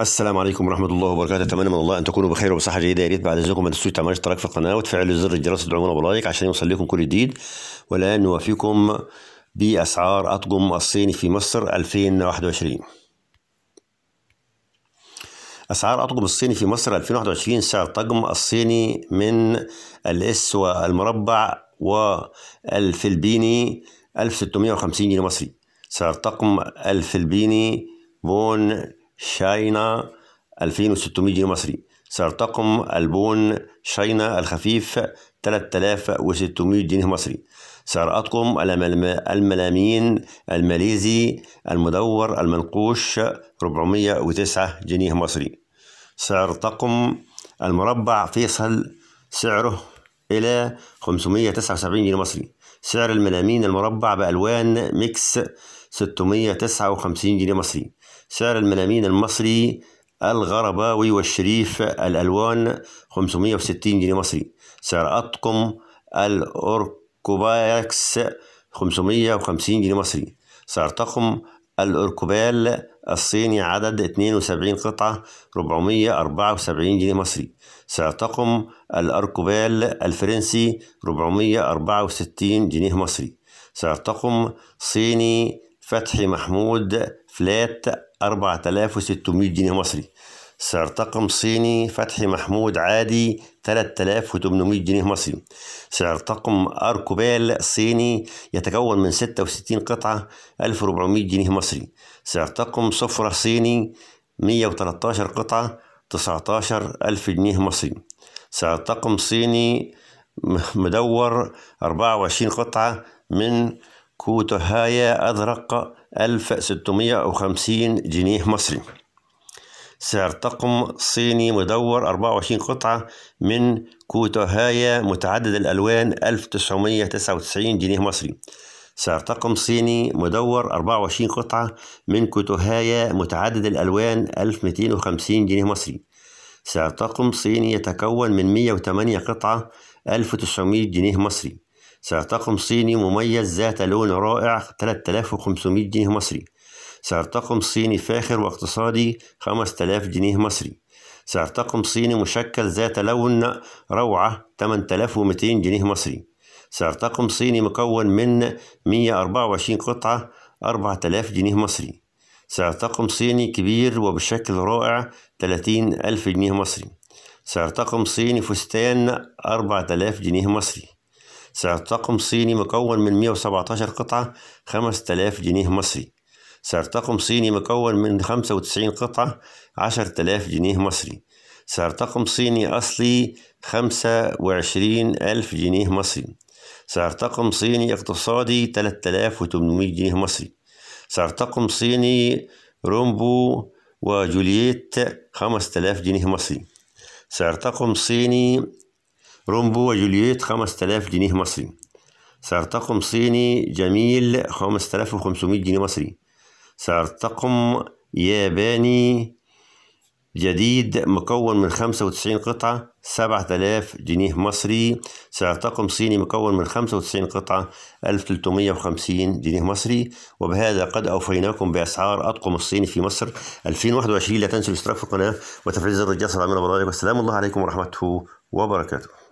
السلام عليكم ورحمة الله وبركاته، أتمنى من الله أن تكونوا بخير وبصحة جيدة، يا ريت بعد إذنكم ما تنسوش تعملوا اشتراك في القناة وتفعلوا زر الجرس وتدعمونا بلايك عشان يوصل لكم كل جديد، والآن نوافيكم بأسعار أطقم الصيني في مصر 2021. أسعار أطقم الصيني في مصر 2021 سعر الطقم الصيني من الإس والمربع والفلبيني 1650 جنيه مصري، سعر طقم الفلبيني بون شاينا 2600 جنيه مصري سعر طقم البون شاينا الخفيف 3600 جنيه مصري سعر أطقم الملامين الماليزي المدور المنقوش 409 جنيه مصري سعر طقم المربع فيصل سعره إلى 579 جنيه مصري سعر الملامين المربع بألوان ميكس 659 جنيه مصري سعر الملامين المصري الغرباوي والشريف الألوان 560 جنيه مصري سعر أطقم الأوركوباكس 550 جنيه مصري سعر طقم الأوركوبال الصيني عدد 72 قطعة 474 جنيه مصري سعر طقم الأركوبال الفرنسي 464 جنيه مصري سعر طقم صيني فتحي محمود فلات 4600 جنيه مصري سعر طقم صيني فتحي محمود عادي 3800 جنيه مصري سعر طقم أركوبال صيني يتكون من 66 قطعة 1400 جنيه مصري سعر طقم صفرة صيني 113 قطعة 19000 جنيه مصري سعر طقم صيني مدور 24 قطعة من كوتهايا أزرق 1650 جنيه مصري سعر طقم صيني مدور 24 قطعة من كوتهايا متعدد الألوان 1999 جنيه مصري سعر طقم صيني مدور 24 قطعة من كوتهايا متعدد الألوان 1250 جنيه مصري سعر طقم صيني يتكون من 108 قطعة 1900 جنيه مصري سعر طاقم صيني مميز ذات لون رائع 3500 جنيه مصري سعر طاقم صيني فاخر واقتصادي 5000 جنيه مصري سعر طاقم صيني مشكل ذات لون روعة 8200 جنيه مصري سعر طاقم صيني مكون من 124 قطعة 4000 جنيه مصري سعر طاقم صيني كبير وبشكل رائع 30000 جنيه مصري سعر طاقم صيني فستان 4000 جنيه مصري سعر طقم صيني مكون من 117 قطعة 5000 جنيه مصري سعر طقم صيني مكون من 95 قطعة 10000 جنيه مصري سعر طقم صيني أصلي 25000 جنيه مصري سعر طقم صيني اقتصادي 3800 جنيه مصري سعر طقم صيني رومبو وجولييت 5000 جنيه مصري سعر طقم صيني رومبو وجولييت 5000 جنيه مصري سعر طقم صيني جميل 5500 جنيه مصري سعر طقم ياباني جديد مكون من 95 قطعة 7000 جنيه مصري سعر طقم صيني مكون من 95 قطعة 1350 جنيه مصري وبهذا قد أوفيناكم بأسعار أطقم الصين في مصر 2021 لا تنسوا الاشتراك في القناة وتفعيل زر الجرس على والسلام الله عليكم ورحمته وبركاته